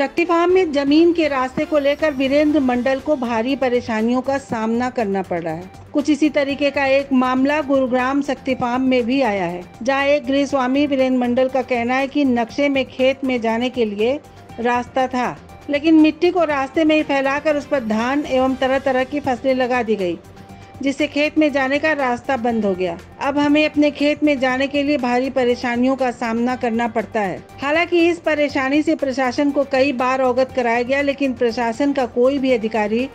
शक्ति फार्म में जमीन के रास्ते को लेकर वीरेंद्र मंडल को भारी परेशानियों का सामना करना पड़ रहा है कुछ इसी तरीके का एक मामला गुरुग्राम शक्ति फार्म में भी आया है जहां एक गृह स्वामी वीरेंद्र मंडल का कहना है कि नक्शे में खेत में जाने के लिए रास्ता था लेकिन मिट्टी को रास्ते में ही फैलाकर उस पर धान एवं तरह तरह की फसलें लगा दी गई जिससे खेत में जाने का रास्ता बंद हो गया अब हमें अपने खेत में जाने के लिए भारी परेशानियों का सामना करना पड़ता है हालांकि इस परेशानी से प्रशासन को कई बार अवगत कराया गया लेकिन प्रशासन का कोई भी अधिकारी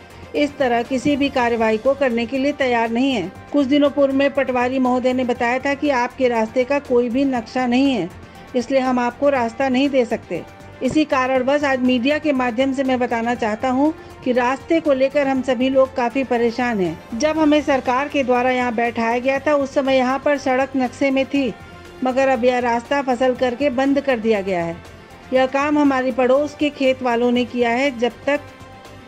इस तरह किसी भी कार्रवाई को करने के लिए तैयार नहीं है कुछ दिनों पूर्व में पटवारी महोदय ने बताया था कि आपके रास्ते का कोई भी नक्शा नहीं है इसलिए हम आपको रास्ता नहीं दे सकते इसी कारणवश आज मीडिया के माध्यम से मैं बताना चाहता हूं कि रास्ते को लेकर हम सभी लोग काफ़ी परेशान हैं जब हमें सरकार के द्वारा यहाँ बैठाया गया था उस समय यहाँ पर सड़क नक्शे में थी मगर अब यह रास्ता फसल करके बंद कर दिया गया है यह काम हमारे पड़ोस के खेत वालों ने किया है जब तक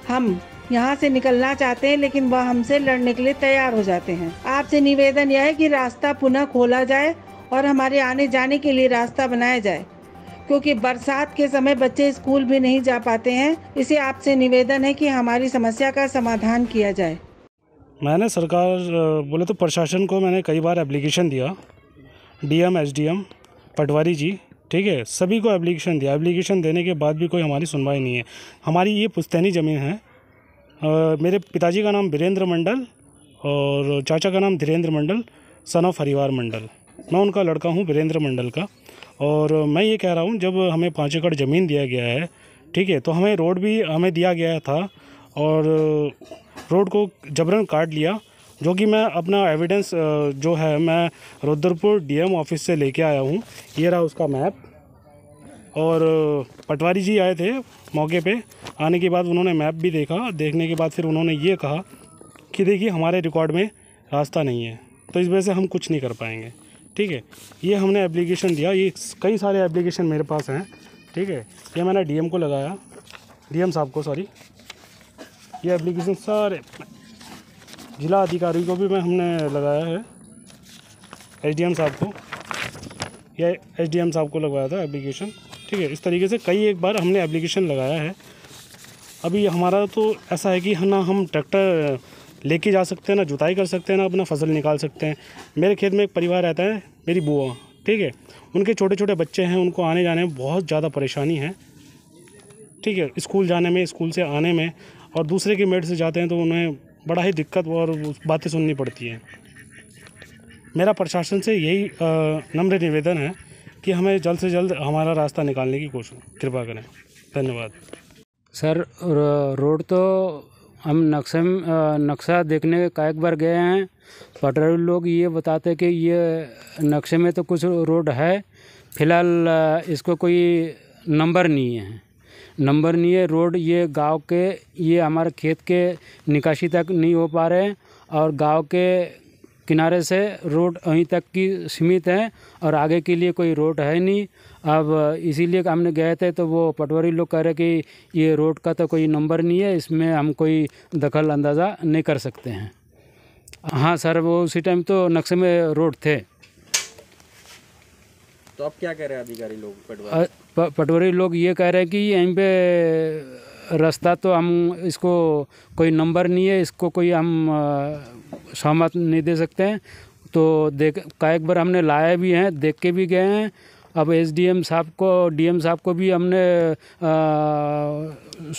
हम यहाँ से निकलना चाहते हैं लेकिन वह हमसे लड़ने के लिए तैयार हो जाते हैं आपसे निवेदन यह है कि रास्ता पुनः खोला जाए और हमारे आने जाने के लिए रास्ता बनाया जाए क्योंकि बरसात के समय बच्चे स्कूल भी नहीं जा पाते हैं इसे आपसे निवेदन है कि हमारी समस्या का समाधान किया जाए मैंने सरकार बोले तो प्रशासन को मैंने कई बार एप्लीकेशन दिया डीएम एसडीएम पटवारी जी ठीक है सभी को एप्लीकेशन दिया एप्लीकेशन देने के बाद भी कोई हमारी सुनवाई नहीं है हमारी ये पुस्तैनी ज़मीन है मेरे पिताजी का नाम वीरेंद्र मंडल और चाचा का नाम धीरेंद्र मंडल सन ऑफ हरिवार मंडल मैं उनका लड़का हूँ वीरेंद्र मंडल का और मैं ये कह रहा हूँ जब हमें पाँच एकड़ ज़मीन दिया गया है ठीक है तो हमें रोड भी हमें दिया गया था और रोड को जबरन काट लिया जो कि मैं अपना एविडेंस जो है मैं रुद्रपुर डीएम ऑफिस से लेके आया हूँ ये रहा उसका मैप और पटवारी जी आए थे मौके पे आने के बाद उन्होंने मैप भी देखा देखने के बाद फिर उन्होंने ये कहा कि देखिए हमारे रिकॉर्ड में रास्ता नहीं है तो इस वजह से हम कुछ नहीं कर पाएंगे ठीक है ये हमने एप्लीकेशन दिया ये कई सारे एप्लीकेशन मेरे पास हैं ठीक है ये मैंने डीएम को लगाया डीएम साहब को सॉरी ये एप्लीकेशन सारे जिला अधिकारी को भी मैं हमने लगाया है एसडीएम साहब को या एसडीएम साहब को लगवाया था एप्लीकेशन ठीक है इस तरीके से कई एक बार हमने एप्लीकेशन लगाया है अभी हमारा तो ऐसा है कि ना हम ट्रैक्टर लेके जा सकते हैं ना जुताई कर सकते हैं ना अपना फसल निकाल सकते हैं मेरे खेत में एक परिवार रहता है मेरी बुआ ठीक है उनके छोटे छोटे बच्चे हैं उनको आने जाने में बहुत ज़्यादा परेशानी है ठीक है स्कूल जाने में स्कूल से आने में और दूसरे के मेड से जाते हैं तो उन्हें बड़ा ही दिक्कत और बातें सुननी पड़ती हैं मेरा प्रशासन से यही नम्र निवेदन है कि हमें जल्द से जल्द हमारा रास्ता निकालने की कोशिश कृपा करें धन्यवाद सर रोड तो हम नक्शे नक्शा देखने का एक बार गए हैं पटरी लोग ये बताते कि ये नक्शे में तो कुछ रोड है फ़िलहाल इसको कोई नंबर नहीं है नंबर नहीं है रोड ये गांव के ये हमारे खेत के निकासी तक नहीं हो पा रहे हैं और गांव के किनारे से रोड वहीं तक की सीमित है और आगे के लिए कोई रोड है नहीं अब इसीलिए हमने गए थे तो वो पटवारी लोग कह रहे कि ये रोड का तो कोई नंबर नहीं है इसमें हम कोई दखल अंदाज़ा नहीं कर सकते हैं हाँ सर वो उसी टाइम तो नक्शे में रोड थे तो अब क्या कह रहे हैं अधिकारी लोग पटवारी लोग ये कह रहे हैं कि यहीं पे रास्ता तो हम इसको कोई नंबर नहीं है इसको कोई हम सहमत नहीं दे सकते हैं तो देख का एक बार हमने लाए भी हैं देख के भी गए हैं अब एस डी एम साहब को डी एम साहब को भी हमने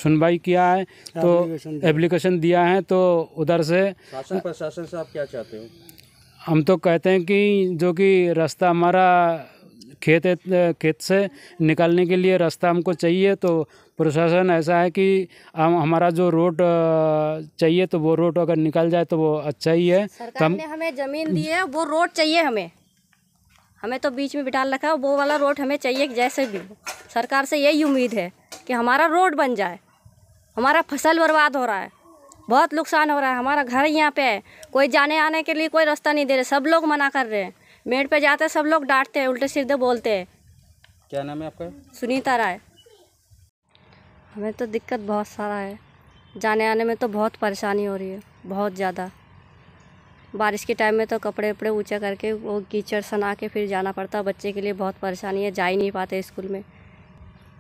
सुनवाई किया है तो एप्लीकेशन दिया है तो उधर से शासन प्रशासन से आप क्या चाहते हो हम तो कहते हैं कि जो कि रास्ता हमारा खेत खेत से निकालने के लिए रास्ता हमको चाहिए तो प्रशासन ऐसा है कि हम हमारा जो रोड चाहिए तो वो रोड अगर निकल जाए तो वो अच्छा ही है सरकार ने हमें ज़मीन दी है वो रोड चाहिए हमें हमें तो बीच में बिठाल रखा है वो वाला रोड हमें चाहिए जैसे भी सरकार से यही उम्मीद है कि हमारा रोड बन जाए हमारा फसल बर्बाद हो रहा है बहुत नुकसान हो रहा है हमारा घर यहाँ पे है कोई जाने आने के लिए कोई रास्ता नहीं दे रहे सब लोग मना कर रहे हैं मेड पे जाते सब लोग डांटते हैं उल्टे सीधे बोलते हैं क्या नाम है आपका सुनीता राय हमें तो दिक्कत बहुत सारा है जाने आने में तो बहुत परेशानी हो रही है बहुत ज़्यादा बारिश के टाइम में तो कपड़े वपड़े ऊँचे करके वो कीचड़ सना के फिर जाना पड़ता बच्चे के लिए बहुत परेशानी है जा ही नहीं पाते स्कूल में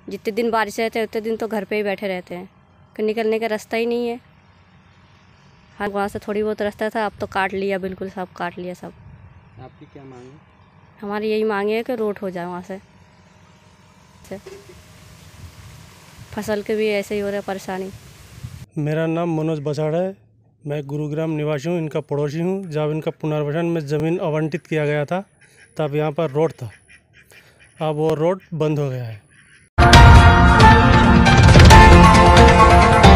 जितने दिन बारिश रहते हैं उतने दिन तो घर पे ही बैठे रहते हैं कि निकलने का रास्ता ही नहीं है हर वहाँ से थोड़ी बहुत रास्ता था अब तो काट लिया बिल्कुल सब काट लिया सब आपकी क्या मांग है हमारी यही मांग है कि रोड हो जाए वहाँ से फसल के भी ऐसे ही हो रहा परेशानी मेरा नाम मनोज बसाड़ है मैं गुरुग्राम निवासी हूँ इनका पड़ोसी हूँ जब इनका पुनर्वसन में ज़मीन आवंटित किया गया था तब यहाँ पर रोड था अब वो रोड बंद हो गया है